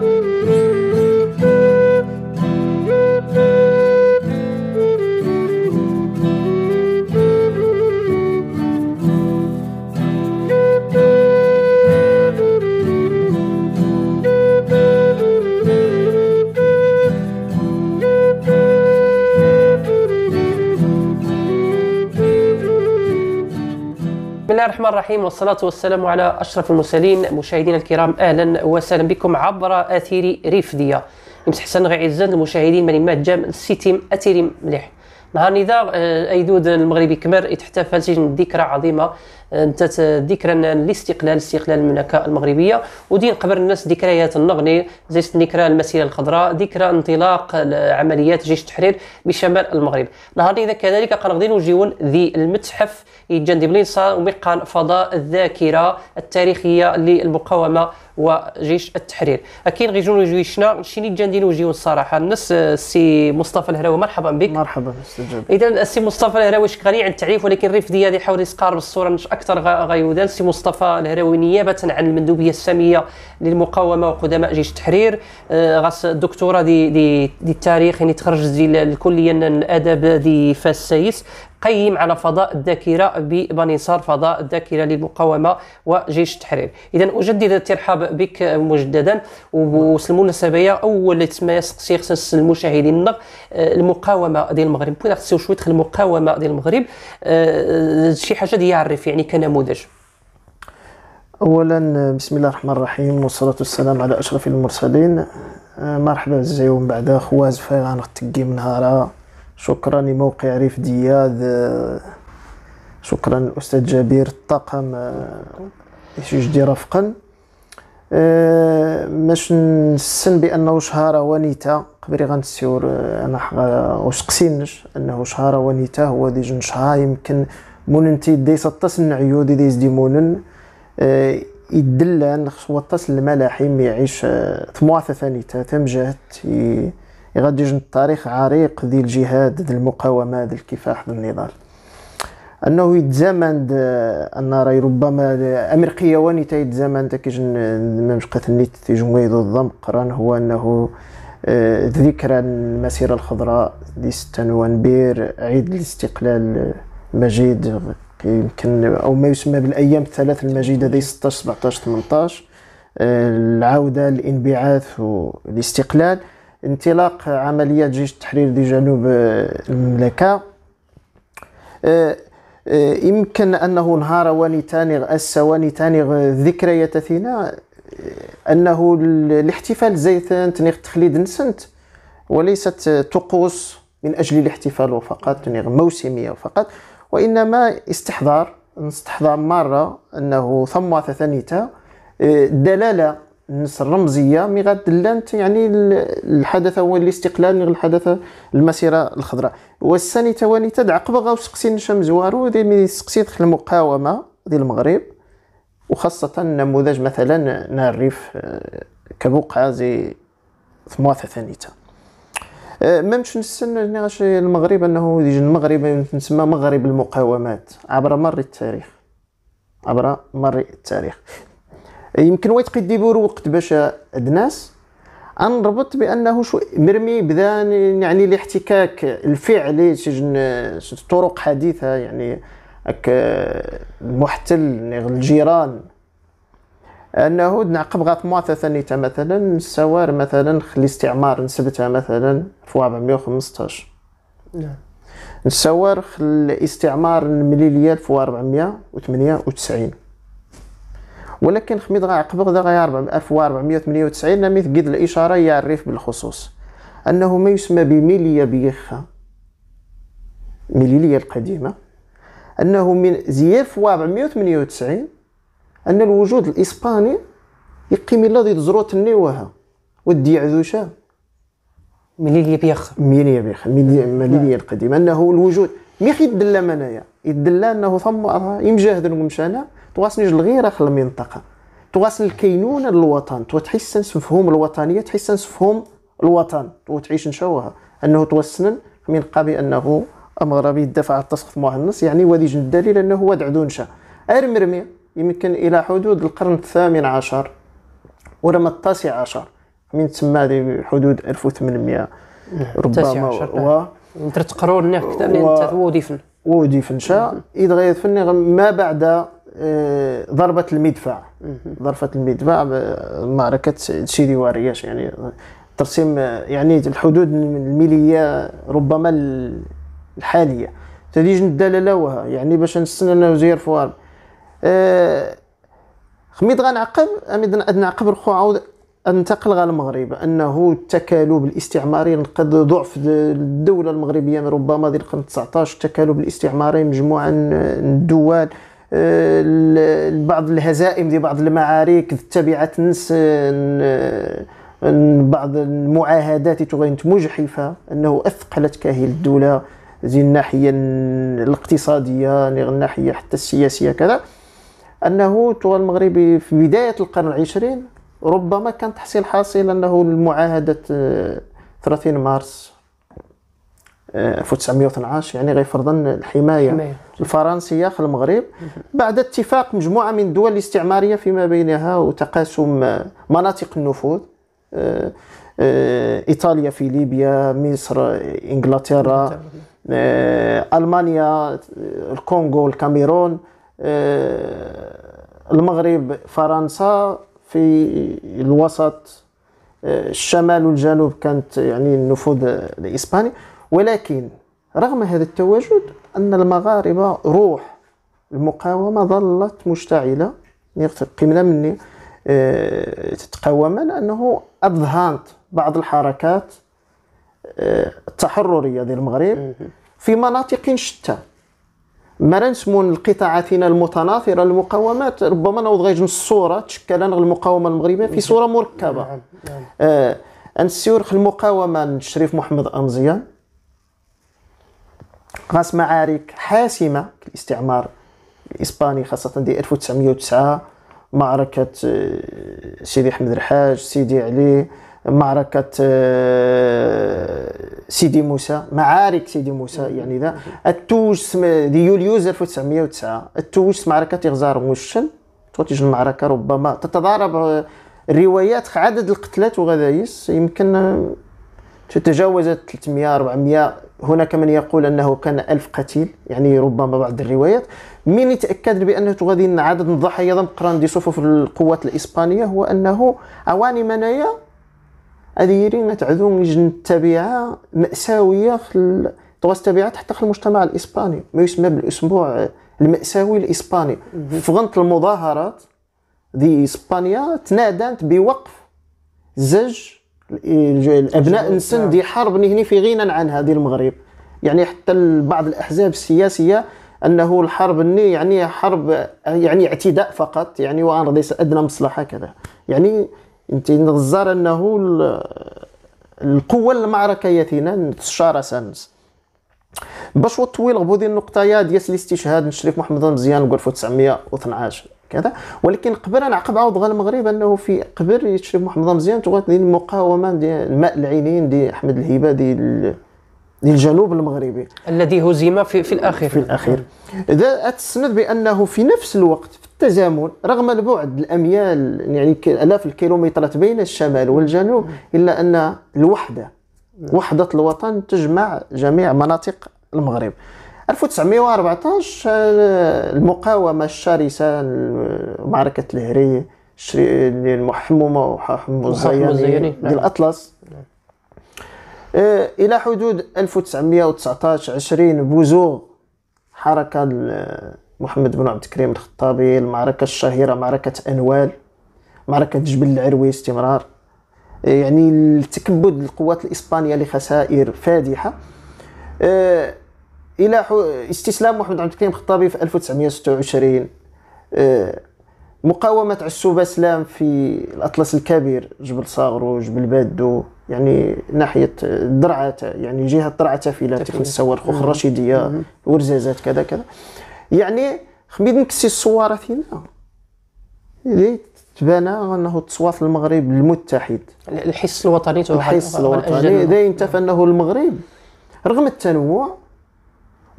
Música الرحيم والصلاة والسلام على أشرف المرسلين مشاهدينا الكرام أهلا وسهلا بكم عبر أثير ريفديا يمسح حسن غي عزان المشاهدين من مات جام سيتيم أثير مليح نهار نذا آه، أيدود المغربي كمر يتحتفل سجن ذكرى عظيمة انت ذكرى لاستقلال استقلال المملكه المغربيه ودي نقبر الناس ذكريات النغني زيست ذكرى المسيره الخضراء ذكرى انطلاق عمليات جيش التحرير بشمال المغرب نهار اذا كذلك قنغدين وجيول ذي المتحف يتجنب الانسان ومقان فضاء الذاكره التاريخيه للمقاومه وجيش التحرير اكيد غير جون جيشنا شيني جاندين وجيو الصراحه الناس السي مصطفى الهراوي مرحبا بك مرحبا استاذ اذا السي مصطفى الهراوي غني عن التعريف ولكن الريف ديالي حاول يسقار الصوره مش اكثر اكثر غيودا سي مصطفى الهراوي نيابه عن المندوبيه الساميه للمقاومه وقدماء جيش التحرير أه، غاس دكتوره دي, دي, دي التاريخ يعني تخرج دي الكليه الاداب دي فاس سايس قيم على فضاء الذاكره بانصار فضاء الذاكره للمقاومه وجيش التحرير اذا اجدد الترحاب بك مجددا وسالمناسبه هي اول تسمى يسقسي خصنا المشاهدين آه، المقاومه ديال المغرب بغينا نخصيو شويه المقاومه ديال المغرب آه، شي حاجه يعرف يعني كنموذج اولا بسم الله الرحمن الرحيم والصلاه والسلام على اشرف المرسلين آه، مرحبا زيون من بعد خواز فيغان غتكي منهارة شكرا لموقع ريف دياد آه، شكرا الاستاذ جبير الطاقم آه، يشجدي رفقا آه، باش نسن بانه شهاره ونيتا قبري غنسيور انا واش قسينش انه شهاره ونيتا هو ديجن شهار يمكن موننتي النعيو دي ديز دي مونن يدلان خصو التصل الملاحم يعيش ثمواثة ثانيتا تمجهت غادي يجن التاريخ عريق ذي الجهاد ذي المقاومة ذي الكفاح ذي النضال انه يتزامن ان راي ربما امر قيواني تا يتزامن تاكيجن مش قتلني تيجمعي ذو الضم قران هو انه آه، ذكرى المسيرة الخضراء دي ستان عيد الاستقلال المجيد يمكن او ما يسمى بالايام الثلاث المجيده دي 16 17 18 العوده الانبعاث والاستقلال انطلاق عمليات جيش التحرير دي جنوب آه، المملكة آه، آه، يمكن أنه نهار واني تاني ذكريات أثينا أنه الاحتفال زيثان تنغ تخليد نسنت وليست طقوس من أجل الاحتفال فقط تنغ موسمية فقط وإنما استحضار نستحضر مرة أنه ثم ثانيتا دلالة النص الرمزيه مي غدلانت يعني الحدث هو الاستقلال الحدث المسيره الخضراء والثاني تواني تد عقب غاو سقسي نشام زوارو دي مي دخل المقاومه ديال المغرب وخاصه نموذج مثلا نار الريف آه، كبقعه زي ثمواثة ثانيتا آه، ما مش نستنى المغرب انه ديج المغرب نسمى مغرب المقاومات عبر مر التاريخ عبر مر التاريخ يمكن قد يبور وقت باش هاد الناس غنربط بانه شو مرمي بدا يعني الاحتكاك الفعلي سجن طرق حديثه يعني اك المحتل الجيران انه نعقب غات ثانية مثلا السوار مثلا خلي الاستعمار نسبتها مثلا في 415 نعم السوار الاستعمار المليليه في 498 ولكن خميد غيعقبك دغيا 1498 نميث قد الإشارة يعرف الريف بالخصوص أنه ما يسمى بميليا بيخا ميليليا القديمة أنه من زياف 1498 أن الوجود الإسباني يقيم إلا ضد زروت النواها ودي عذوشا ميليليا بيخا ميليليا بيخا نعم. ميليليا القديمة أنه الوجود ميخي يدلا منايا يدلا أنه ثم يمجاهد ومشانا تواصل الغيره من المنطقه تواصل الكينونه للوطن تحس مفهوم الوطنيه تحسن مفهوم الوطن وتعيش نشوها انه توسن من قبل انه مغربي يدافع على التصف معنص يعني وليج الدليل انه واد عدونشه ارمرمي يمكن الى حدود القرن الثامن عشر ورمى التاسع عشر من تما حدود 1800 ربما و ترتقرون نعم كتاب و... وديفن وديفن شا إذا غير فني ما بعد آه، ضربة المدفع ضربة المدفع معركة سيدي وارياش يعني ترسيم يعني الحدود الميلية ربما الحالية تديج الدلالة وها يعني باش نستنى انه زير فوار آه، خميت خميد غنعقب اميد نعقب الخو عاود انتقل غا المغرب انه التكالب الاستعماري نقد ضعف الدوله المغربيه ربما ديال القرن 19 التكالب الاستعماري مجموعه آه، من الدول بعض الهزائم ديال بعض المعارك تبعت نس بعض المعاهدات تغينت مجحفه انه اثقلت كاهل الدوله زي الناحيه الاقتصاديه الناحيه حتى السياسيه كذا انه الثوره المغربي في بدايه القرن العشرين ربما كان تحصيل حاصل انه المعاهده 30 آه، مارس 1912 يعني غيفرض الحمايه حماية. الفرنسيه في المغرب بعد اتفاق مجموعه من الدول الاستعماريه فيما بينها وتقاسم مناطق النفوذ آه، آه، ايطاليا في ليبيا مصر انجلترا آه، المانيا الكونغو الكاميرون المغرب فرنسا في الوسط الشمال والجنوب كانت يعني النفوذ الاسباني ولكن رغم هذا التواجد أن المغاربة روح المقاومة ظلت مشتعلة يعني قمنا من آه، تتقاوم لأنه أذهانت بعض الحركات آه، التحررية ديال المغرب في مناطق شتى ما نسمون القطاعاتنا المتناثرة المقاومات ربما نوض غير الصورة تشكل المقاومة المغربية في صورة مركبة نعم، نعم. آه، أنسيورخ المقاومة الشريف محمد أمزيان غاس معارك حاسمه الاستعمار الاسباني خاصه دي 1909 معركه آه، سيدي احمد الحاج سيدي علي معركة آه، سيدي موسى معارك سيدي موسى يعني ذا التوج يوليوز 1909 التوج معركة إغزار موشن توتيج المعركة ربما تتضارب الروايات آه، عدد القتلات وغذايس يمكن تتجاوز 300 400 هناك من يقول أنه كان ألف قتيل يعني ربما بعض الروايات من يتاكد بأنه غادي عدد الضحايا قران دي صفوف القوات الإسبانية هو أنه أواني منايا هذه رينا تعذون جن التبعة مأساوية طواس حتى تحت المجتمع الإسباني ما يسمى بالأسبوع المأساوي الإسباني في غنط المظاهرات دي إسبانيا تنادنت بوقف زج ابناء السن دي حرب نهني في غنى عن هذه المغرب يعني حتى بعض الاحزاب السياسيه انه الحرب الني يعني حرب يعني اعتداء فقط يعني وانا ليس ادنى مصلحه كذا يعني انت نغزار انه القوه المعركه يتينا تشارة سانس باش وطوي غبودي النقطه يا ديال الاستشهاد الشريف محمد مزيان قول 1912 كذا ولكن قبل عقب عوض غا المغرب انه في قبل يتشرف محمد مزيان تغات ديال المقاومه ديال ماء العينين ديال احمد الهبه ديال ديال الجنوب المغربي الذي هزم في, في الاخير في الاخير اذا تسند بانه في نفس الوقت في التزامن رغم البعد الاميال يعني الاف الكيلومترات بين الشمال والجنوب الا ان الوحده وحده الوطن تجمع جميع مناطق المغرب 1914 آه، المقاومة الشرسة معركة الهري المحمومة وحمو الزياني ديال الأطلس نعم. آه، إلى حدود 1919 20 بوزوغ حركة محمد بن عبد الكريم الخطابي المعركة الشهيرة معركة أنوال معركة جبل العروي استمرار آه، يعني التكبد القوات الإسبانية لخسائر فادحة الى استسلام محمد عبد الكريم الخطابي في 1926 آه، مقاومة عسوبة سلام في الأطلس الكبير جبل صاغرو جبل بادو يعني ناحية آه، درعة يعني جهة درعة تافلة تكون السوار خوخ الرشيدية ورزازات كذا كذا يعني خميد نكسي الصوارة فينا تبان انه تصوات المغرب المتحد الحس الوطني الحس الوطني انت فانه المغرب رغم التنوع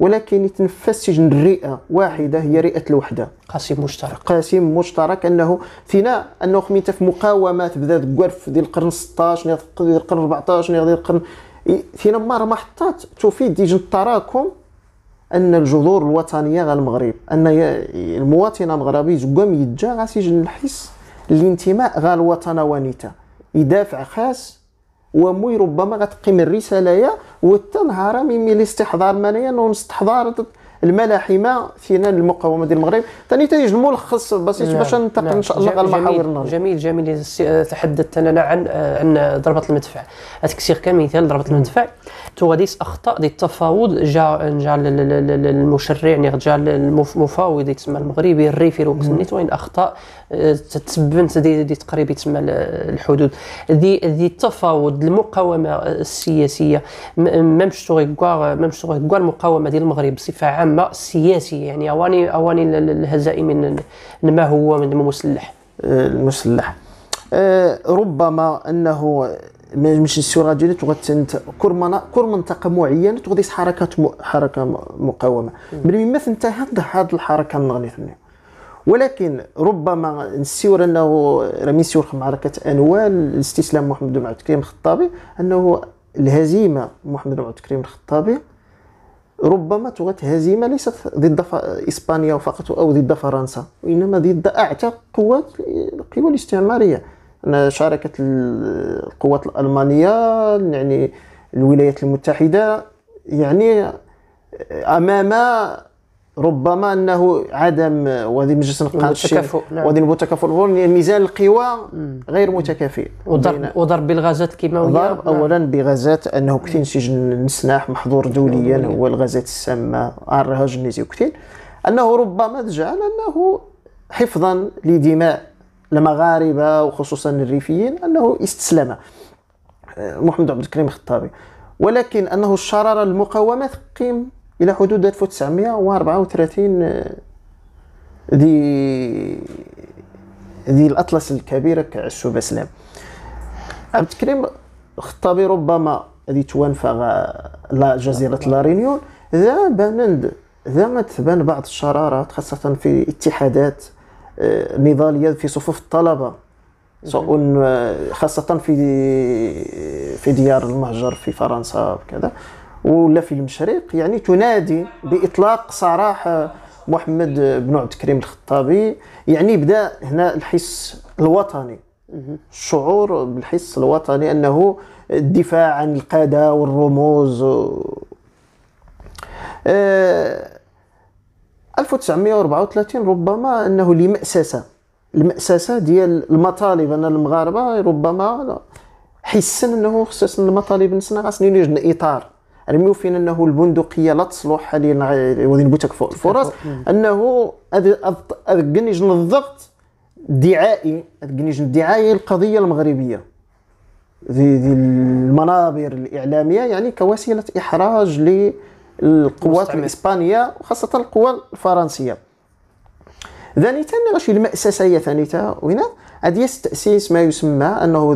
ولكن يتنفس سجن الرئه واحده هي رئه الوحده قاسم مشترك قاسم مشترك انه فينا انه خمينه في مقاومات بدا في ديال القرن 16 ديال القرن 14 ديال القرن فينا مرة محطات تفيد ديجن التراكم ان الجذور الوطنيه غا المغرب ان المواطن المغربي زكام يتجا غا سجن الحس الانتماء غا الوطن ونيته يدافع خاص وموي ربما غتقيم الرساله يا وتنهار من ملي استحضار مانيا ونستحضار الملاحمه فينا المقاومه ديال المغرب ثاني تيجي الملخص بسيط نعم، باش ننتقل ان شاء الله على نعم. المحاور النهار جميل جميل تحدثت انا عن عن آه، ضربه المدفع كان كمثال ضربه المدفع تو غادي اخطاء ديال التفاوض جا جا المشرع يعني جا المفاوض تسمى المغربي الريفي وقت وين اخطاء تتبنت دي, دي تقريبا تما الحدود دي دي التفاوض المقاومه السياسيه ميم تغي كوا ميم تغي كوا المقاومه ديال المغرب بصفه عامه السياسيه يعني اواني اواني الهزائم ما هو من أه، المسلح المسلح أه، ربما انه ماشي السوره ديالي تغتنت كل كل منطقه معينه تغدي حركه حركه مقاومه من ما انتهت هذه الحركه المغربيه ولكن ربما نسيور انه راه سيور معركه انوال الاستسلام محمد بن عبد الكريم الخطابي انه الهزيمه محمد بن عبد الكريم الخطابي ربما تغت هزيمه ليست ضد اسبانيا فقط او ضد فرنسا وانما ضد اعتى قوات القوى الاستعماريه شاركت القوات الالمانيه يعني الولايات المتحده يعني امام ربما انه عدم وهذه مجلس نقاط التكافؤ نعم. وهذه التكافؤ ميزان القوى غير متكافئ وضرب وضرب بالغازات الكيماويه ضرب نعم. اولا بغازات انه كثير سجن النسناح محظور دوليا هو الغازات السامه الرهاج وكثير انه ربما تجعل انه حفظا لدماء المغاربه وخصوصا الريفيين انه استسلم آه، محمد عبد الكريم الخطابي ولكن انه الشراره المقاومه تقيم الى حدود 1934 آه، دي دي الاطلس الكبيره كعشو بسلام عبد الكريم الخطابي ربما هذه توانفا لا جزيره لا رينيون ذا بانند ذا ما تبان بعض الشرارات خاصه في اتحادات آه، نضاليه في صفوف الطلبه سواء آه، خاصه في في ديار المهجر في فرنسا وكذا ولا في المشرق يعني تنادي باطلاق سراح محمد بن عبد الكريم الخطابي يعني بدا هنا الحس الوطني الشعور بالحس الوطني انه الدفاع عن القادة والرموز أه 1934 ربما انه لمأسسة المأسسة ديال المطالب ان المغاربة ربما حسن انه خصنا المطالب نسنا خاصني نجد اطار رميو فينا انه البندقيه لا تصلح حاليا وذي نبوتك فوق الفرص انه اذكنيج الضغط دعائي اذكنيج دعائي القضيه المغربيه ذي ذي المنابر الاعلاميه يعني كوسيله احراج للقوات الاسبانيه وخاصه القوى الفرنسيه ثانيتا غاش المأسسية ثانيتا وين هذه تأسيس ما يسمى أنه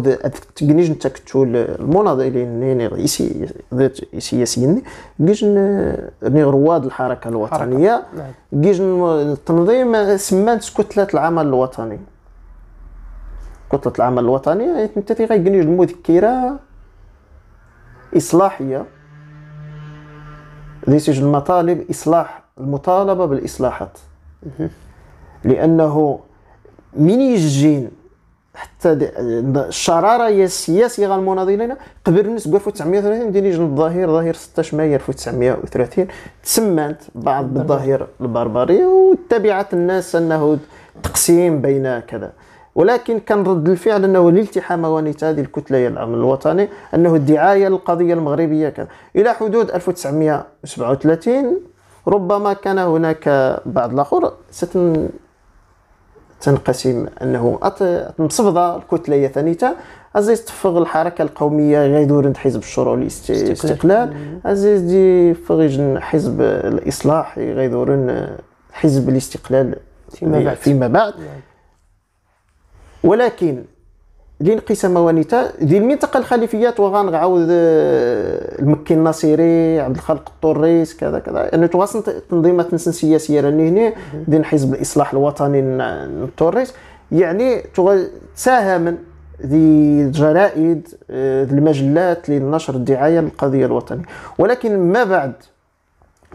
تقنيج تكتل المناضلين السياسيين سياسيين قيج رواد الحركة الوطنية نعم. قيج التنظيم سمان كتلة العمل الوطني كتلة العمل الوطني يعني أنت تيغيقنيج المذكرة إصلاحية ليسج المطالب إصلاح المطالبة بالإصلاحات لأنه من يجين حتى الشراره السياسيه غير المناضلين قبل نسبه 1930 ديني لجنه الظهير ظهير 16 مايو 1930 تسمت بعض بالظهير البربري وتبعت الناس انه تقسيم بين كذا ولكن كان رد الفعل انه الالتحام ونيت هذه الكتله هي العمل الوطني انه الدعايه للقضيه المغربيه كذا الى حدود 1937 ربما كان هناك بعض الاخر ستن تنقسم انه مصبضه الكتله ثانيته عزيز تفغ الحركه القوميه غيدور حزب الشروع والاستقلال عزيز دي فغيج حزب الاصلاح غيدور حزب الاستقلال فيما بعد فيما بعد ولكن لانقسام ونتا دي المنطقه الخليفيات وغنعاود المكي آه، الناصري عبد الخالق الطريس كذا كذا يعني تواصلت تنظيمات نسن سياسيه راني هنا دين حزب الاصلاح الوطني الطريس يعني تساهم ذي الجرائد آه، ذي المجلات للنشر الدعايه للقضيه الوطنيه ولكن ما بعد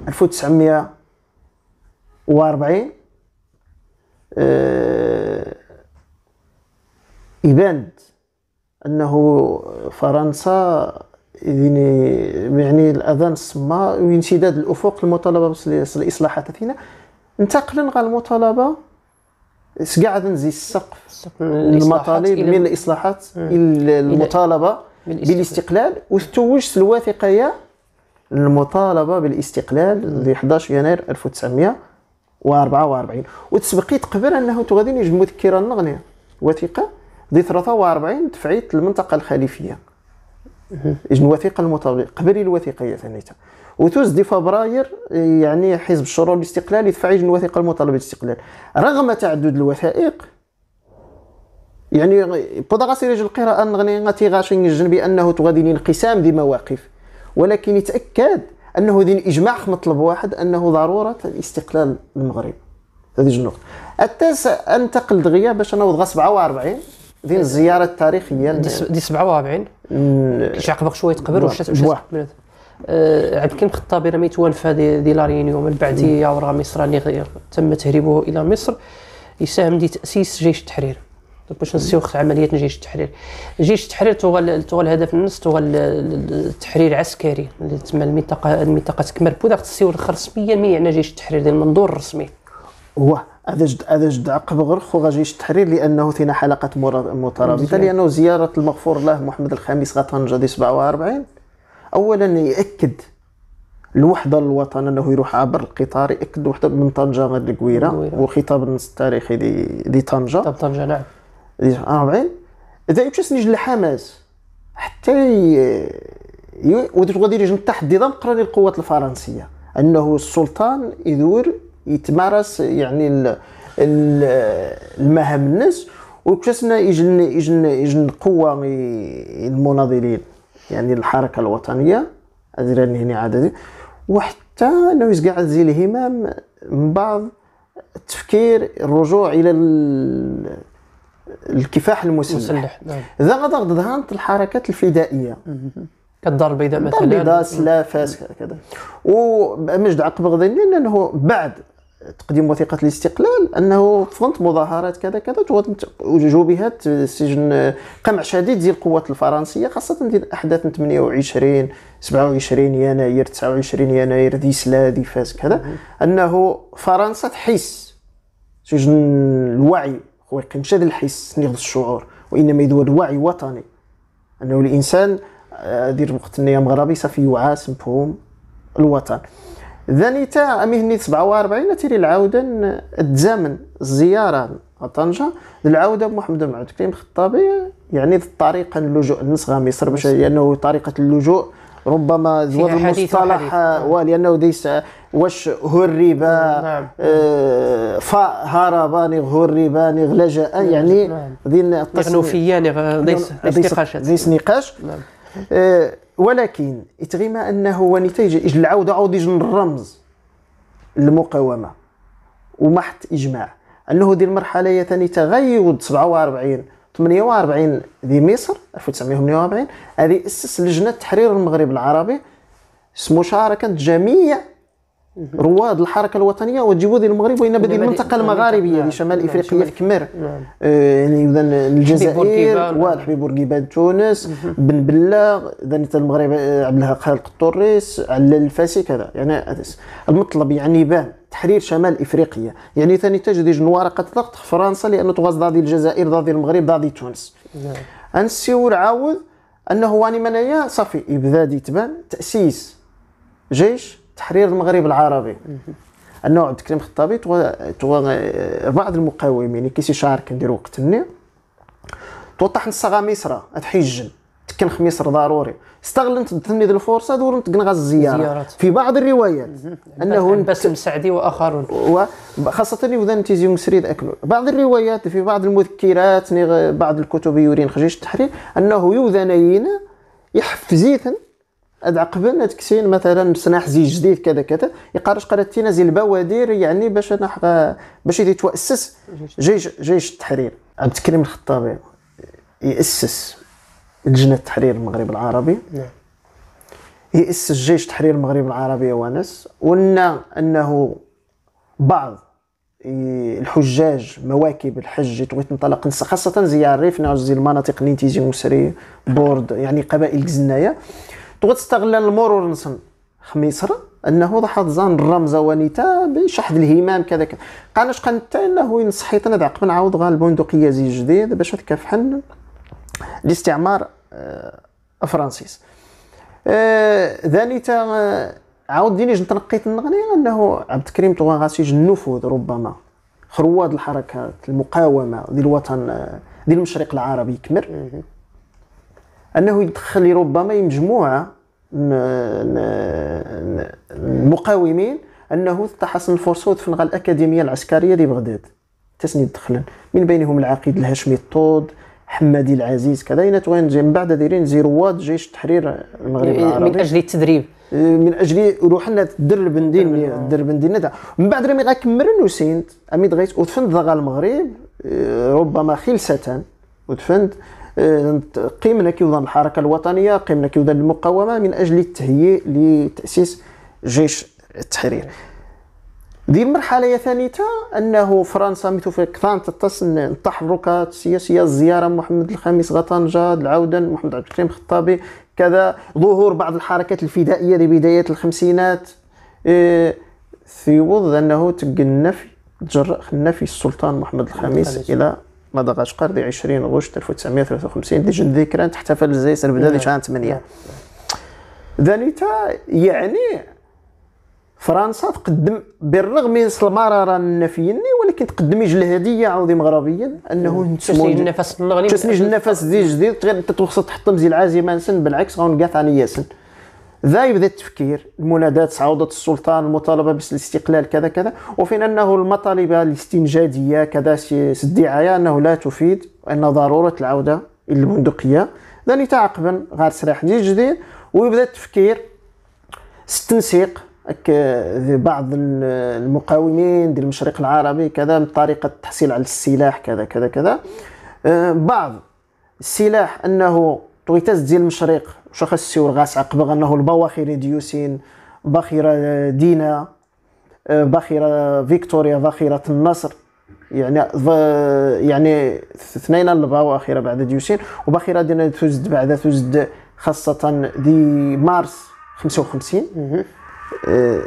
1940 أه يبان انه فرنسا يعني الاذان السما وانسداد الافق المطالبه بالاصلاحات فينا انتقل غا المطالبه كاع نزي السقف المطالب من الاصلاحات المطالبه بالاستقلال وتوجت الوثيقيه المطالبه بالاستقلال ل 11 يناير 1944 وتسبقيت قبل انه غادي يجي مذكره النغنيه وثيقه دي 43 دفعت المنطقة الخليفية إجن وثيقة المطابقة قبل الوثيقية ثانيتها وتوز دي فبراير يعني حزب الشرور الاستقلال يدفع إجن الوثيقة المطالبة بالاستقلال رغم تعدد الوثائق يعني بودا غاسي رجل القراءة نغني غاتي غاشي نجن بأنه تغادي الانقسام دي مواقف ولكن يتأكد أنه دين إجماع مطلب واحد أنه ضرورة استقلال المغرب هذه النقطة التاسع أنتقل دغيا باش نوض 47 فين أه، الزياره التاريخيه دي 47 عقبك شويه قبل واش وشات أه، عبد الكريم الخطابي راه ميتوالف دي, دي من البعديه وراه مصر غير تم تهريبه الى مصر يساهم دي تاسيس جيش التحرير باش وقت عمليه جيش التحرير جيش التحرير توا توا الهدف الناس توا التحرير العسكري اللي تسمى المنطقه المنطقه تكمل بودا خص الاخر رسميا ما يعني جيش التحرير ديال المنظور الرسمي هو هذا جد هذا جد عقب غرخ وغادي التحرير لانه فينا حلقات مترابطه لانه زياره المغفور الله محمد الخامس غطنجه دي 47 اولا ياكد الوحده للوطن انه يروح عبر القطار ياكد وحده من طنجه غير القويرة وخطاب النص التاريخي دي دي طنجه طب طنجه نعم دي 47 اذا يمشي نجي لحماس حتى ي... غادي يجي تحت ضمن قراني القوات الفرنسيه انه السلطان يدور يتمارس يعني المهام الناس وكسنا يجن يجن يجن قوه المناضلين يعني الحركه الوطنيه ازران هنا عدد وحتى انه يزقع زي الهمام من بعض التفكير الرجوع الى الكفاح المسلح نعم. ذا غدا ظهرت الحركات الفدائيه كالدار البيضاء مثلا الدار البيضاء سلافاس نعم. كذا ومجد عقب غدا انه بعد تقديم وثيقه الاستقلال انه فهمت مظاهرات كذا كذا توجهوا بها سجن قمع شديد ديال القوات الفرنسيه خاصه ديال احداث 28 27 يناير 29 يناير دي سلا دي فاس كذا انه فرنسا تحس سجن الوعي هو ماشي هذا الحس نغض الشعور وانما يدور الوعي وطني انه الانسان آه، دير وقت مغربي صافي يعاس مفهوم الوطن ذاني تاع مهني 47 تيري العوده تزامن الزياره طنجه العوده بمحمد بن عبد الكريم الخطابي يعني الطريقه اللجوء النسخه مصر باش لانه طريقه اللجوء ربما ذو المصطلح آه، نعم. ولانه ديس آه، واش هرب آه، نعم. آه فهرب نغ هرب نغ لجا يعني نعم. التصنيف نغنوفيا نغ ديس نقاش ديس نقاش نعم. ولكن إتغيما أنه هو إجل العودة عوض الرمز المقاومة ومحت إجماع أنه دي المرحلة يتني تغيض 47 48 دي مصر 1948 هذه أسس لجنة تحرير المغرب العربي مشاركة جميع رواد الحركه الوطنيه وجهود المغرب وانما بدي المنطقه المغاربيه نعم. لشمال نعم. افريقيا نعم. كمر آه، يعني اذا الجزائر والحبيب بورقيبه تونس بن بلاغ اذا المغرب آه، عبد الهاق خالق الطريس على الفاسي كذا يعني المطلب يعني به تحرير شمال افريقيا يعني ثاني تجد ورقه ضغط فرنسا لانه تغاز ضادي الجزائر ضادي المغرب ضادي تونس نعم انسيور عاود انه واني منايا صافي ابداد تبان تاسيس جيش تحرير المغرب العربي انه عبد الكريم خطابي تو تو بعض المقاومين كي شهر كندير وقت الني طاح نصغى مصر تحجن تكنخ مصر ضروري استغلت تنيد الفرصه دورت تكنغ الزيارات في بعض الروايات انه باسم السعدي واخرون وخاصه اذا تيزيون مسريد اكلوا بعض الروايات في بعض المذكرات بعض الكتب يورين خجيش التحرير انه يوذنين يحفزيتن هذا قبل تكسين مثلا سناح زي جديد كذا كذا يقارش تينا زي البوادر يعني باش انا باش تؤسس جيش جيش التحرير عبد الكريم الخطابي ياسس لجنه التحرير المغرب العربي نعم ياسس جيش تحرير المغرب العربي وانس وان انه بعض الحجاج مواكب الحج تويت انطلق خاصه زي الريف زي المناطق اللي تيجي مسري بورد يعني قبائل الجزنايه تستغل المرور نصن مصر انه ضحت زان الرمزه ونيتا بشحذ الهمام كذا كذا قال اش قال انه انا دعق نعاود غا البندقيه زي جديد باش تكافحن الاستعمار آه، فرانسيس آه، ذانيتا آه، عاود ديني تنقيت النغني انه عبد الكريم طوغا غاسيج النفوذ ربما خرواد الحركات المقاومه ديال الوطن ديال المشرق العربي كمر انه يدخل ربما مجموعه المقاومين انه تحصن الفرصود في الاكاديميه العسكريه لبغداد تسني دخلا من بينهم العقيد الهاشمي الطود حمادي العزيز كذا ينتوين من بعد دايرين زي رواد جيش التحرير المغرب إيه، العربي من اجل التدريب إيه، من اجل روح لنا تدرب ندين تدرب ندين من بعد رمي غاكمل نوسينت اميد غيت وتفند ضغى المغرب إيه، ربما خلسه ودفنت قمنا كيوضا الحركه الوطنيه قمنا كيوضا المقاومه من اجل التهيئ لتاسيس جيش التحرير دي مرحلة ثانية أنه فرنسا مثل كثان تتصن التحركات السياسية الزيارة محمد الخامس غطنجة العودة محمد عبد الكريم الخطابي كذا ظهور بعض الحركات الفدائية لبداية الخمسينات إيه، في وضع أنه تقنفي تجرأ في السلطان محمد الخامس إلى مدغشقر دي 20 غشت 1953 دي جن ذكرى تحتفل سنة بدا دي نعم. شهر 8 نعم. ذلك يعني فرنسا تقدم بالرغم من المراره النفيني ولكن تقدم يجل الهديه عوضي مغربيا انه تسميج النفس تسميج النفس دي جديد تغير تتوسط تحطم زي العازمه نسن بالعكس غون عن ياسن ذا يبدا التفكير المنادات عوده السلطان المطالبه بالاستقلال كذا كذا وفين انه المطالب الاستنجاديه كذا الدعايه انه لا تفيد ان ضروره العوده الى البندقيه ذاني تعقبا غير سراح دي جديد ويبدا التفكير التنسيق بعض المقاومين ديال المشرق العربي كذا من طريقه التحصيل على السلاح كذا كذا كذا أه، بعض السلاح انه تويتاز ديال المشرق شو خاص السيور غاس عقب انه البواخر ديوسين باخره دينا باخره فيكتوريا باخره النصر يعني يعني اثنين البواخره بعد ديوسين وباخره دينا تزد بعد تزد خاصه دي مارس 55 آه،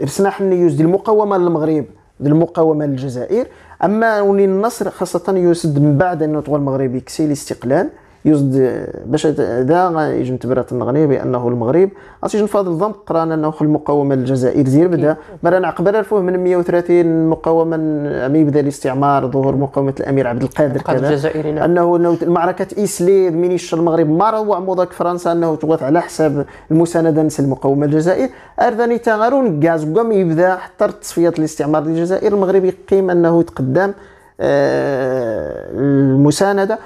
رسنا حنا يوز المقاومه للمغرب المقاومه للجزائر اما ولي النصر خاصه يسد من بعد ان طغى المغرب يكسي الاستقلال يزد باش دا يجم تبرات تنغني بانه المغرب اسيجن في هذا النظام قرانا انه المقاومه الجزائر زير بدا مران عقبال الفوه من 130 مقاومه عمي بدا الاستعمار ظهور مقاومه الامير عبد القادر كذا نعم. انه معركه ايسليد مينيش المغرب ما روع عمودك فرنسا انه تغوث على حساب المسانده نس المقاومه الجزائر ارذاني تغارون كاز قام يبدا حتى تصفيه الاستعمار الجزائر المغرب يقيم انه يتقدم آه، المسانده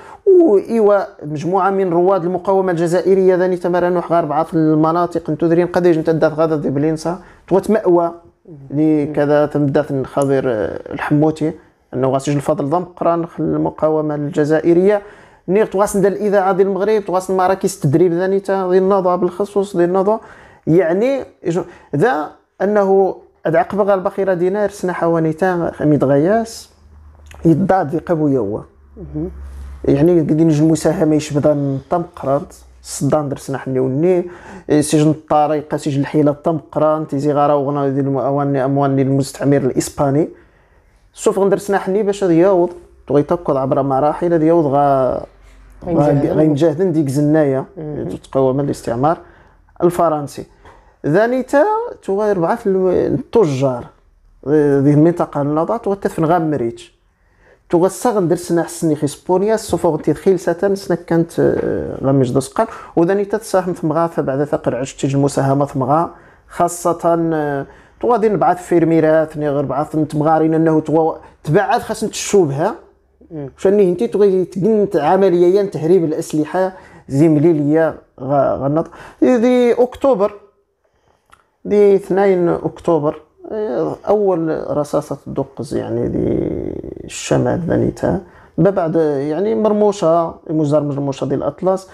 وإيوا مجموعة من رواد المقاومة الجزائرية ذاني تمرنوا حغار بعض المناطق نتوذرين قداش نتدات غادا ديبلينسا توت مأوى لكذا تمدات خضر آه، الحموتي انه غاسج الفضل ضم قران المقاومه الجزائريه تغاسن تواصل الاذاعه ديال المغرب تغاسن مراكز التدريب ذاني تا ديال بالخصوص ذي النهضه يعني ذا انه أدعق بغى البخيرة دينار سنه حواني تا غياس يضاد ذي قبو يوه يعني قد نجم المساهمه يشبدا نطم قرانت صدان درسنا حني وني إيه، سجن الطريقه سجن الحيله طم قرانت زي غارا وغنا ديال المواني المستعمر الاسباني سوف غندرسنا حني باش هذا يوض تبغي تاكل عبر مراحل هذا يوض غا غيمجاهدن ديك زنايه من الاستعمار الفرنسي ثاني تا غير بعث التجار ديال المنطقه النضات نضات وتفن غامريتش ندير سنا حسني في سبوريا الصفوغ تدخيل ساتان سنا كانت آه، غميج دسقان نيتا تتساهم ثمغا فبعد ثقر عج المساهمة ثمغا خاصة آه، غادي نبعث فيرميرات ني غير بعث نتمغارين انه تو تبعد خاص نتشوبها شاني هنتي تغي تقنت عملية يعني تهريب الاسلحة زي مليلية غنط دي اكتوبر دي 2 اكتوبر أول رصاصة الدقز يعني للشمال ذنيتها ما بعد يعني مرموشة مجزر مرموشة ديال الأطلس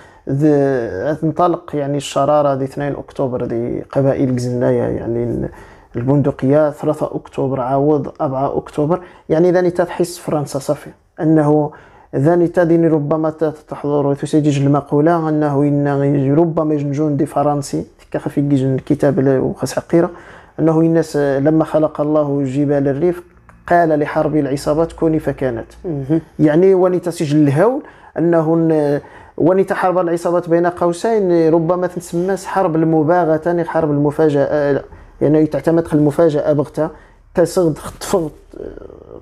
تنطلق يعني الشرارة دي 2 أكتوبر دي قبائل جزناية يعني البندقية 3 أكتوبر عاوض 4 أكتوبر يعني ذنيتها تحس فرنسا صافي أنه ذاني تاديني ربما تحضر وتسجج المقولة أنه إن ربما يجنجون دي فرنسي تكخفي جن الكتاب وخاص حقيرة أنه الناس لما خلق الله جبال الريف قال لحرب العصابات كوني فكانت يعني ولتسجل الهول أنه ولتحارب العصابات بين قوسين ربما تسمى حرب المباغتة يعني حرب المفاجأة آه، يعني تعتمد المفاجأة بغتة تسغد خطفو آه،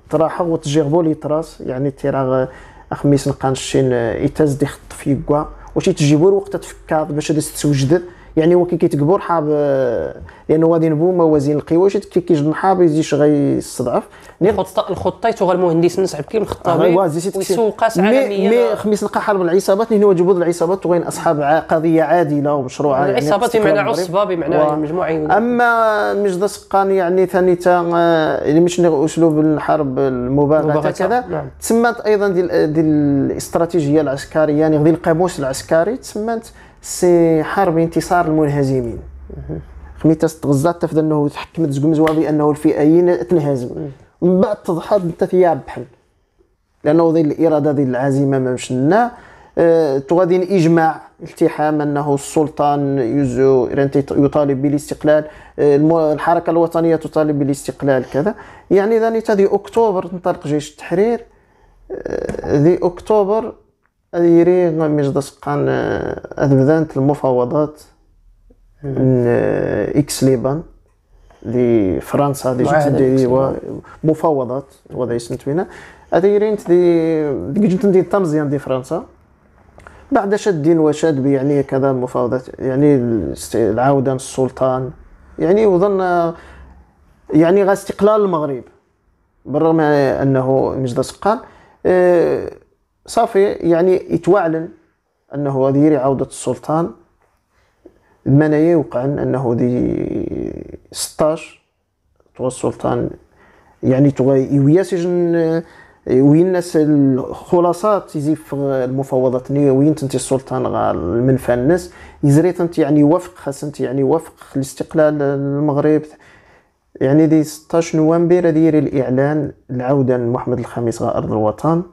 تراحو وتجيغبو لي تراس يعني تيراغ اخميس آه، نقانشين يتزدي دي خطف يقوى وشي تجيبو الوقت تفكر باش تسوجد يعني هو كي كيتكبر حاب آه، لانه غادي نبو موازين القواشات كي كيجن حاب غي يستضعف الخطه الخطه تو المهندس نسعب كي الخطابي وسوقات عالميه مي خميس لقى حرب العصابات هنا جبود العصابات وغين اصحاب قضيه عادله ومشروعه يعني العصابات يعني بمعنى عصبه بمعنى مجموعه اما مش دسقان يعني ثاني تا آه، يعني مش اسلوب الحرب المباغته كذا نعم. تسمات ايضا ديال دي الاستراتيجيه العسكريه يعني غادي القاموس العسكري تسمات سي حرب انتصار المنهزمين ملي غزه تفدا انه تحكمت زكمزوا بانه الفئيين تنهزم من بعد تضحض انت ثياب بحل لانه ذي الاراده ذي العزيمه ما مشنا أه تغادي اجماع التحام انه السلطان يطالب بالاستقلال أه الحركه الوطنيه تطالب بالاستقلال كذا يعني ذاني تا اكتوبر تنطلق جيش التحرير أه، ذي اكتوبر هذا يري ميزدا سقان هذ آه، بدانت المفاوضات آه، اكس ليبان لي فرنسا دي جبت دي مفاوضات وضع سنتوينا هذا يرينت دي دي جبت دي تمزيان دي فرنسا بعد شدين وشاد يعني كذا مفاوضات يعني العودة السلطان يعني وظن يعني غا استقلال المغرب بالرغم انه مجد سقان آه، صافي يعني يتواعلن انه غادي عوده السلطان المنايا يوقع انه دي 16 تو السلطان يعني توا يويا سجن وين الناس الخلاصات يزيد في المفاوضات وين تنتي السلطان المنفى الناس يزري تنتي يعني وفق خاص يعني وفق الاستقلال المغرب يعني دي 16 نوفمبر هذه الاعلان العوده لمحمد الخامس غا ارض الوطن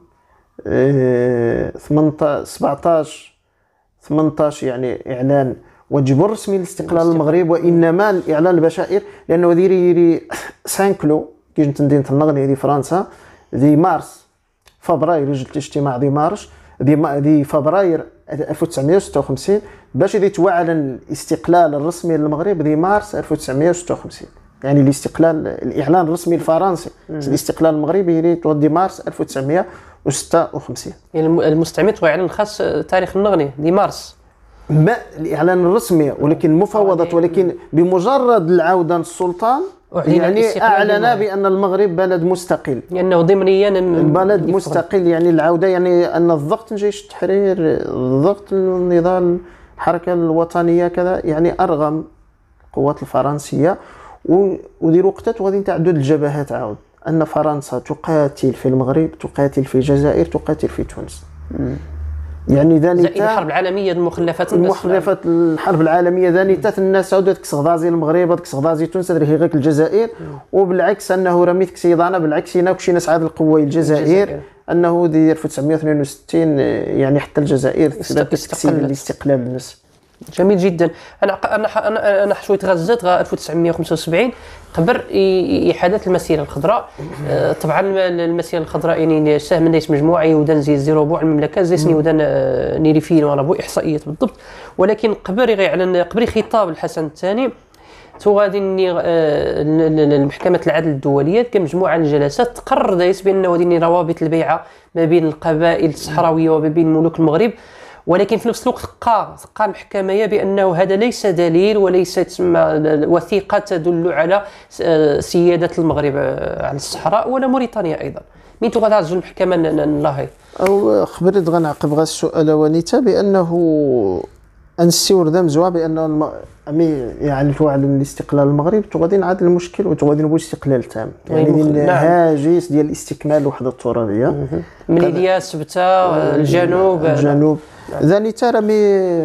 18 17 18 يعني اعلان وجب الرسمي لاستقلال المغرب وانما الاعلان البشائر لانه وذيري ري سانكلو كي جنت مدينة النغني دي فرنسا دي مارس فبراير رجلت الاجتماع دي مارش دي, ما دي فبراير 1956 باش يتوعلن الاستقلال الرسمي للمغرب دي مارس 1956 يعني الاستقلال الاعلان الرسمي الفرنسي الاستقلال المغربي اللي تودي مارس 1956 يعني المستعمر هو اعلان خاص آه، تاريخ النغني دي مارس ما الاعلان الرسمي ولكن مفاوضات يعني ولكن بمجرد العوده للسلطان يعني اعلن بان المغرب بلد مستقل لانه ضمنيا بلد مستقل يعني العوده يعني ان الضغط جيش التحرير الضغط النضال الحركه الوطنيه كذا يعني ارغم القوات الفرنسيه وديروا قتات وغادي تعدد الجبهات عاود ان فرنسا تقاتل في المغرب تقاتل في الجزائر تقاتل في تونس مم. يعني ذاني الحرب العالميه المخلفات المخلفات الحرب العالميه ذاني تات الناس عاود تكسغ غازي المغرب تكسغ غازي تونس هي غير الجزائر وبالعكس انه رميت كسيضانه بالعكس هناك شي ناس عاد القوه الجزائر, الجزائر. انه دير 1962 يعني حتى الجزائر استقلت الاستقلال الناس جميل جدا انا انا انا شويه تغزت 1975 قبل احداث المسيره الخضراء آه، طبعا المسيره الخضراء يعني ساهم الناس مجموعه يودن زي زيرو بوع المملكه سني ودان آه، نيريفين وانا بو احصائيات بالضبط ولكن قبل يعلن قبل خطاب الحسن الثاني تو غادي المحكمه آه، العدل الدوليه كمجموعه من الجلسات تقرر بانه غادي روابط البيعه ما بين القبائل الصحراويه وما بين ملوك المغرب ولكن في نفس الوقت قا قا المحكمه بانه هذا ليس دليل وليس تسمى وثيقه تدل على آه، سياده المغرب آه، على الصحراء ولا موريتانيا ايضا من تغادر المحكمه الله او خبرت غنعقب غير السؤال ونيتا بانه انسيور دام مزوا بان مي امي يعني على الاستقلال المغرب تغادي نعاد المشكل وتغادي نبغي استقلال تام يعني ديال نعم. الهاجس ديال الاستكمال الوحده الترابيه من ليليا سبته آه، آه، الجنوب الجنوب ذاني ترى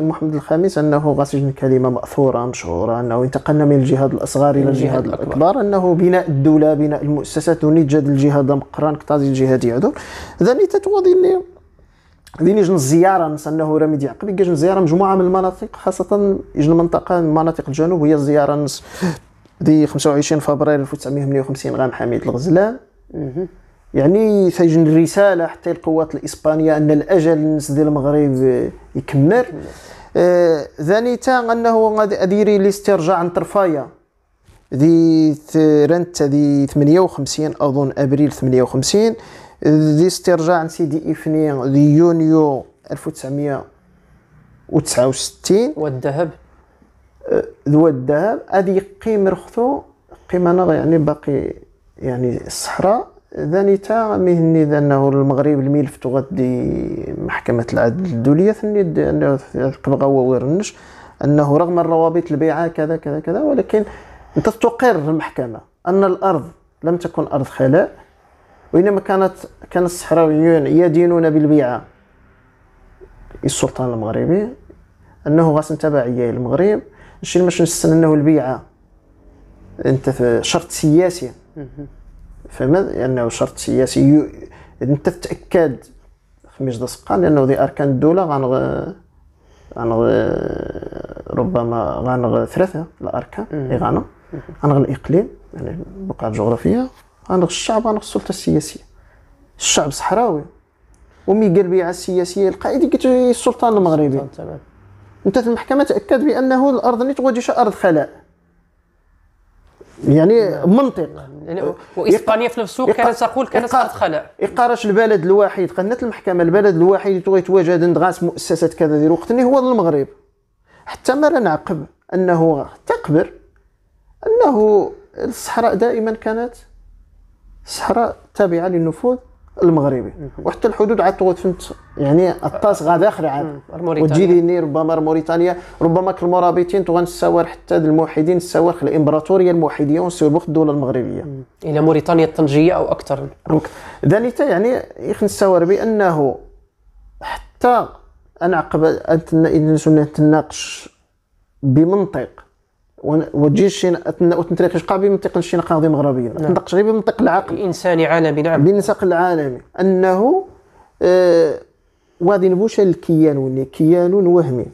محمد الخامس انه غاسجن كلمه ماثوره مشهوره انه انتقلنا من الجهاد الاصغر الى الجهاد الأكبر. انه بناء الدوله بناء المؤسسات ونجد الجهاد مقران كتازي الجهاد يعذر ذاني تتغادي غادي يجن الزياره انه راه ميدي عقبي زياره مجموعه من المناطق خاصه يجن منطقه من مناطق الجنوب هي زياره نس دي 25 فبراير 1958 غام حميد الغزلان يعني سجن الرساله حتى القوات الاسبانيه ان الاجل نس ديال المغرب يكمل ثاني آه انه غادي اديري الاسترجاع عن طرفايا دي رنت دي 58 اظن ابريل 58 ذي استرجاع سيدي إفني دي يونيو 1969 والذهب ذو أه، الذهب هذه قيم رخثو قيم انا يعني باقي يعني الصحراء ذاني تا مهني ذانه المغرب الملف تغدي محكمة العدل الدولية ثني قبغا ويرنش أنه رغم الروابط البيعة كذا كذا كذا ولكن أنت تقر المحكمة أن الأرض لم تكن أرض خلاء وإنما كانت كان الصحراويون يدينون بالبيعة السلطان المغربي أنه غاس تبعية للمغرب نشي باش نستنى البيعة أنت شرط سياسي فهمت لأنه شرط سياسي يو... أنت تتأكد مجد دسقان لأنه ذي أركان الدولة غانغ غانغ ربما غانغ ثلاثة الأركان اللي غانغ غنغ الإقليم يعني البقعة الجغرافية غنغ الشعب غنغ السلطه السياسيه الشعب صحراوي ومي قال بيع السياسيه القائد قلت إيه، السلطان المغربي انت المحكمه تاكد بانه الارض اللي تغوجيش ارض خلاء يعني منطق يعني واسبانيا في نفسه كانت تقول كانت ارض خلاء اقارش البلد الوحيد قنات المحكمه البلد الوحيد اللي تغي تواجد غاس مؤسسات كذا ديال اللي هو المغرب حتى ما نعقب انه تقبر انه الصحراء دائما كانت الصحراء تابعه للنفوذ المغربي وحتى الحدود عاد تغتفنت يعني الطاس داخل عاد وتجيني ربما موريتانيا ربما كالمرابطين تغنساور حتى الموحدين السوارخ الامبراطوريه الموحديه ونسوبخ الدوله المغربيه الى موريتانيا الطنجيه او اكثر ذلك يعني يخنساور بانه حتى انا عقب ان نتناقش بمنطق وتجيش الشين وتنطلقش قابل منطق الشناقه النقديه المغربيه نعم. تنطقش تقريبا منطق العقل الانساني عالمي نعم بالنسق العالمي انه آه وادي نبوشه الكيان واللي كيان وهمي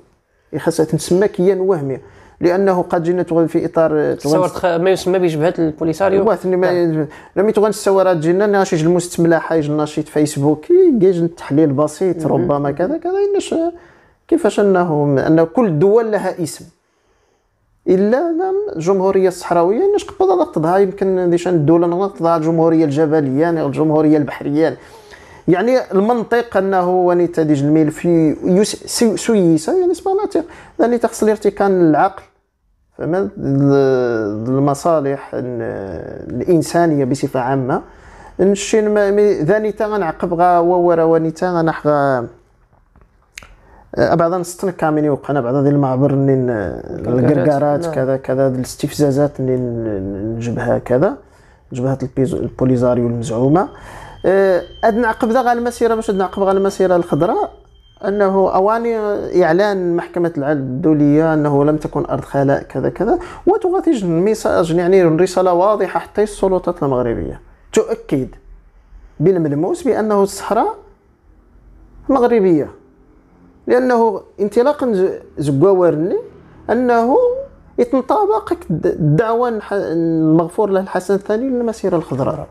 خاصها تسمى كيان وهمي لانه قد جينا في اطار آه، تصورت ما يسمى بجبهه البوليساريو واه ما نعم. لم تغنس الثورات جينا ناشج المستملى حاج ناشط فيسبوك كيج التحليل بسيط ربما كذا كذا كيفاش انه انه كل دول لها اسم الا الجمهوريه الصحراويه ناش يعني قبض نقضها يمكن ديشان الدوله نقضها الجمهوريه الجبليه يعني الجمهوريه البحريه يعني المنطق انه ونيت ديج في سويسه يعني سبا مناطق يعني تخص الارتكان العقل فما المصالح الانسانيه بصفه عامه نشين ذاني تا غنعقب غا واني تا غنحغى بعدا نستنك كامل وقعنا بعدا ديال المعبر منين الكركارات نعم. كذا كذا الاستفزازات اللي نجبها كذا جبهه البوليزاريو المزعومه أه، اد نعقب ذا المسيره باش نعقب غا المسيره الخضراء انه اواني اعلان محكمه العدل الدوليه انه لم تكن ارض خلاء كذا كذا وتغطي ميساج يعني رساله واضحه حتى السلطات المغربيه تؤكد بالملموس بانه الصحراء مغربيه لانه انطلاقا زكواورني انه يتنطابق الدعوه المغفور له الحسن الثاني للمسيره الخضراء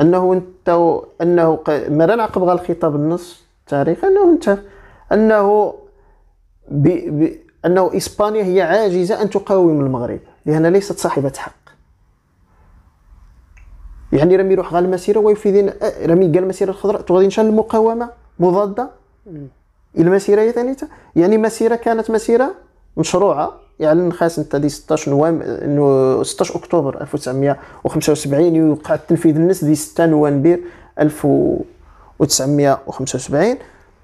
انه انت انه مران عقب غا الخطاب النص التاريخي انه انت انه بي بي انه اسبانيا هي عاجزه ان تقاوم المغرب لانها ليست صاحبه حق يعني رمي يروح غا المسيره ويفيدين رمي قال المسيره الخضراء تغادي ان شاء المقاومه مضاده المسيره يعني يعني مسيره كانت مسيره مشروعه يعلن خاص انت دي 16 نوام 16 اكتوبر 1975 يوقع التنفيذ الناس دي 6 نوامبر 1975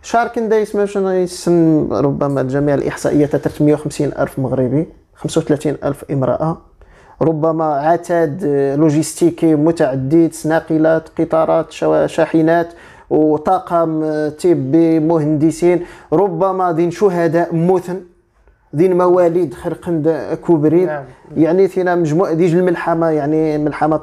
شارك دايس شنو يسن ربما جميع الاحصائيات 350 الف مغربي 35 الف امراه ربما عتاد آه، لوجيستيكي متعدد ناقلات قطارات شاحنات وطاقم طبي مهندسين ربما دين شهداء مثل دين مواليد خرقند كوبريد نعم. يعني فينا مجموعه ديج الملحمه يعني ملحمه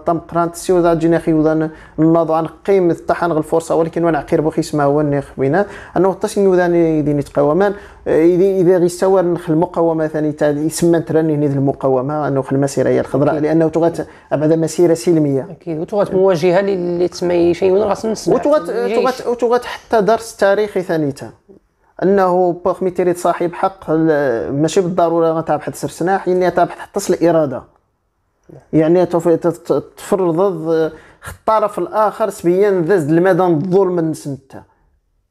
سيو ذا جينا خيوذا عن قيم تحن الفرصه ولكن وانا عقير بوخي سما هو خوينا انه طاش نوذان يدين يتقاومان اذا غي سوار نخ المقاومه ثاني يسمى تراني هني المقاومه انه خل المسيره هي الخضراء أكيد. لانه تغات بعد مسيره سلميه اكيد وتغات مواجهه اللي تسمى شيء راس غاس نسمع وتغات حتى درس تاريخي ثاني انه بوغميتيريت صاحب حق ماشي بالضروره تبحث سرسناح يعني تبحث حتى الاراده يعني تفرض الطرف الاخر سبيا ذاز المدن الظلم نسنته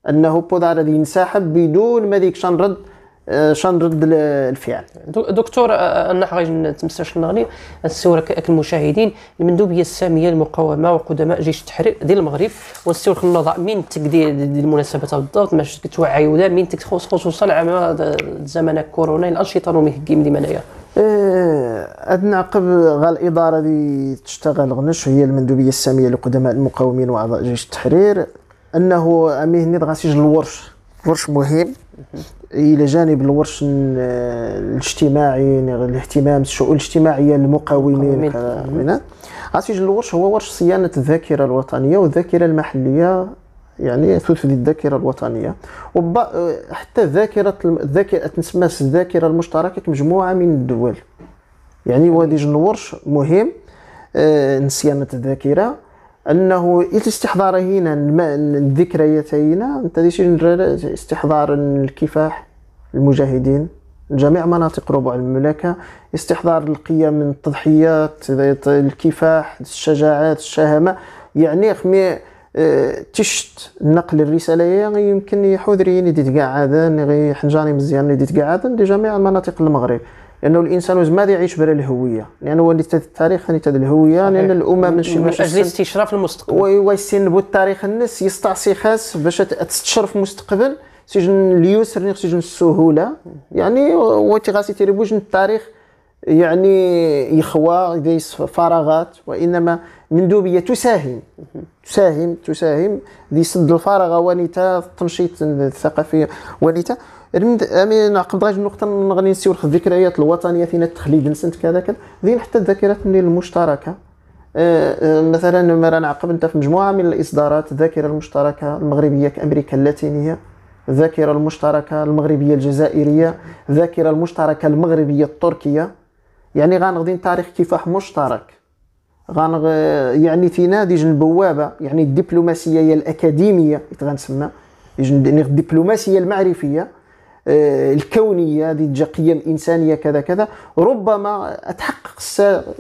انه بودار ينسحب بدون ما ديك رد آه، شنرد رد الفعل دكتور آه، آه، انا النحغي تمساش النغلي نسولك المشاهدين المندوبيه الساميه للمقاومه وقدماء جيش التحرير ديال المغرب ونسولك النضاء من تكدير المناسبات بالضبط ما توعي ولا من تخص خصوصا عام زمن كورونا الانشطه اللي مهكيم ديما هنايا عندنا آه قبل غا الاداره اللي تشتغل غنش هي المندوبيه الساميه لقدماء المقاومين واعضاء جيش التحرير انه اميه نيض غاسجل الورش ورش مهم الى جانب الورش الاجتماعي الاهتمام الشؤون الاجتماعيه للمقاومين عرفتي الورش هو ورش صيانه الذاكره الوطنيه والذاكره المحليه يعني ثلث الذاكره الوطنيه وب... حتى ذاكره الذاكره تسمى الذاكره المشتركه مجموعه من الدول يعني وادي الورش مهم آه، نسيانه الذاكره انه الاستحضار هنا الذكريات هنا انت استحضار الكفاح المجاهدين جميع مناطق ربع المملكه استحضار القيم من التضحيات الكفاح الشجاعات الشهامه يعني خمي آه، تشت نقل الرساله يعني يمكن يحوذ ريني ديت قاعدان غي حنجاني مزيان ديت قاعدان لجميع مناطق المغرب لانه الانسان ما غادي يعيش بلا الهويه لانه يعني التاريخ يعني تاد الهويه لان الامم ماشي من اجل استشراف المستقبل ويسنبوا التاريخ الناس يستعصي خاص باش تستشرف المستقبل سجن اليسر سجن السهوله يعني وتي غاسي تيريبوج التاريخ يعني يخوى ديس فراغات وانما مندوبيه تساهم تساهم تساهم دي سد الفراغ ونتا التنشيط الثقافي ونتا امين عقب غاج نقطه غادي نسيو الذكريات الوطنيه فينا التخليد نسنت كذا كذا ذي حتى الذاكرات المشتركه أه، أه، مثلا ما عقب انت في مجموعه من الاصدارات الذاكره المشتركه المغربيه كامريكا اللاتينيه الذاكره المشتركه المغربيه الجزائريه الذاكره المشتركه المغربيه التركيه يعني غنغدي تاريخ كفاح مشترك غنغ يعني نادي جن بوابه يعني الدبلوماسيه الاكاديميه غنسمى ديجن الدبلوماسيه المعرفيه آه، الكونيه هذه قيم انسانيه كذا كذا ربما تحقق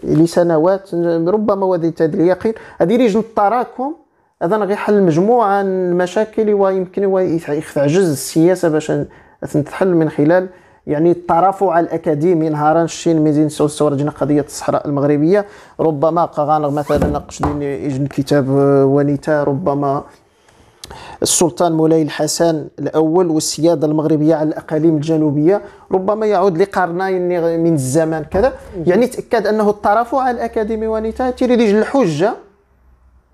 لسنوات ربما وذي هذا اليقين هذه ريجن التراكم هذا غير حل مجموعه من المشاكل ويمكن تعجز السياسه باش تتحل من خلال يعني الترافع الاكاديمي نهارا الشين ميزين سور قضيه الصحراء المغربيه ربما قغانغ مثلا نقش دين كتاب آه، ونتا ربما السلطان مولاي الحسن الاول والسياده المغربيه على الاقاليم الجنوبيه ربما يعود لقرنين من الزمان كذا يعني تاكد انه الطرف على الاكاديمي ونيتا تيريديج الحجه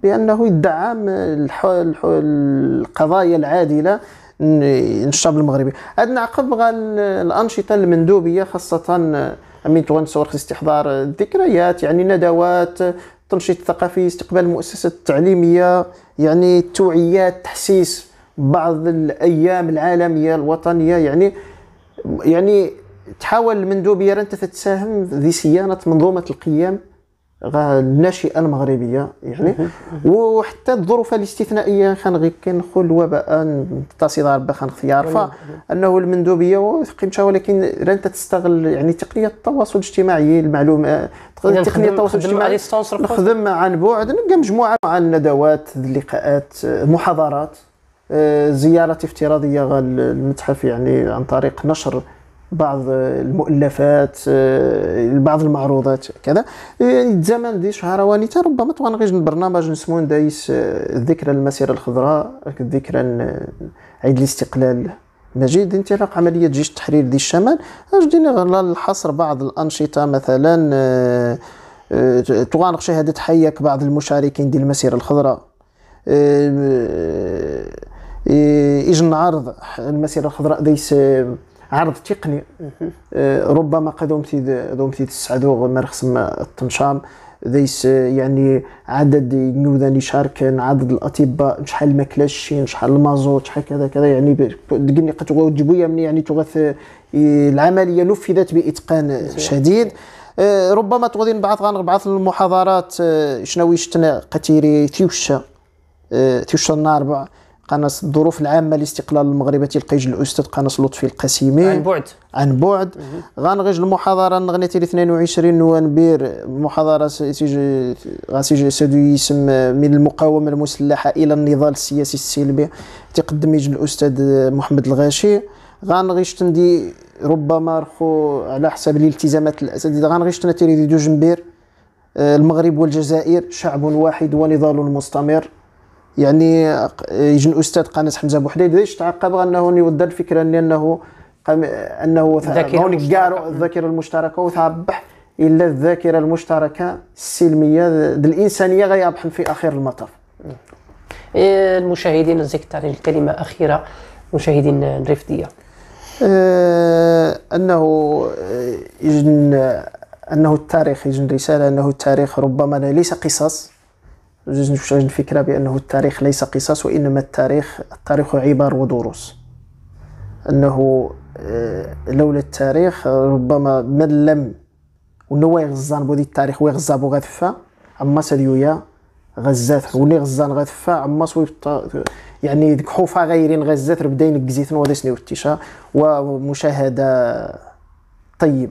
بانه يدعم القضايا العادله الشعب المغربي عندنا عقب الانشطه المندوبيه خاصه من تغنصور في استحضار الذكريات يعني ندوات التنشيط الثقافي استقبال المؤسسات التعليميه يعني التوعيه تحسيس بعض الايام العالميه الوطنيه يعني يعني تحاول المندوبيه انت تساهم في صيانه منظومه القيم الناشئه المغربيه يعني وحتى الظروف الاستثنائيه كان غير كنخو الوباء نتصل ربي اختيار فانه المندوبيه قيمتها ولكن راه انت تستغل يعني تقنيه التواصل الاجتماعي المعلومه تقنيه التواصل الاجتماعي نخدم عن بعد نلقى مجموعه مع الندوات اللقاءات محاضرات آه، زيارات افتراضيه للمتحف يعني عن طريق نشر بعض المؤلفات آه، بعض المعروضات كذا يعني الزمن دي شهر وانيتا ربما غير برنامج نسمون دايس آه، ذكرى المسيره الخضراء ذكرى عيد الاستقلال مجيد انطلاق عملية جيش التحرير دي الشمال اجدينا الحصر بعض الأنشطة مثلا آه، تغانق شهادة حياك بعض المشاركين ديال المسيرة الخضراء اجن عرض المسيرة الخضراء ديس عرض تقني أه، ربما قد دومتي السعدو تسعدو مرخصم الطنشام ذيس يعني عدد نوذان يشاركن عدد الاطباء شحال ما كلاشين شحال المازوت شحال كذا كذا يعني تقني قد تجبويا مني يعني تغث العمليه نفذت باتقان شديد أه، ربما تغادي نبعث غنبعث المحاضرات أه، شنو شتنا قتيري تيوشا تيوشا النار قناة الظروف العامة لاستقلال المغرب تلقيج الأستاذ قناة لطفي القسيمي عن بعد عن بعد غنغيج المحاضرة نغنيتي 22 بير محاضرة سيجي سادو يسم من المقاومة المسلحة إلى النضال السياسي السلمي تقدم يجي الأستاذ محمد الغاشي غنغيج تندي ربما رخو على حسب الالتزامات الأساتذة غنغيج تندي دو جنبير آه، المغرب والجزائر شعب واحد ونضال مستمر يعني يجن استاذ قناه حمزه بوحديد ليش تعقب انه يودد الفكره انه قام انه الذاكره المشتركه وثابح الا الذاكره المشتركه السلميه الانسانيه غيربحن في اخر المطاف إيه، المشاهدين نزيك تعطيني الكلمه اخيره مشاهدين الرفديه آه، انه يجن انه التاريخ يجن رساله انه التاريخ ربما ليس قصص الفكرة بأنه التاريخ ليس قصص وإنما التاريخ التاريخ عبار ودروس أنه آه، لولا التاريخ ربما من لم ونوا يغزان بودي التاريخ ويغزابو غثفا أما سديويا غزات وني غزان غثفا عما سوي يعني ديك حوفا غيرين غزات بداين كزيتن ودسني وتيشا ومشاهدة طيبة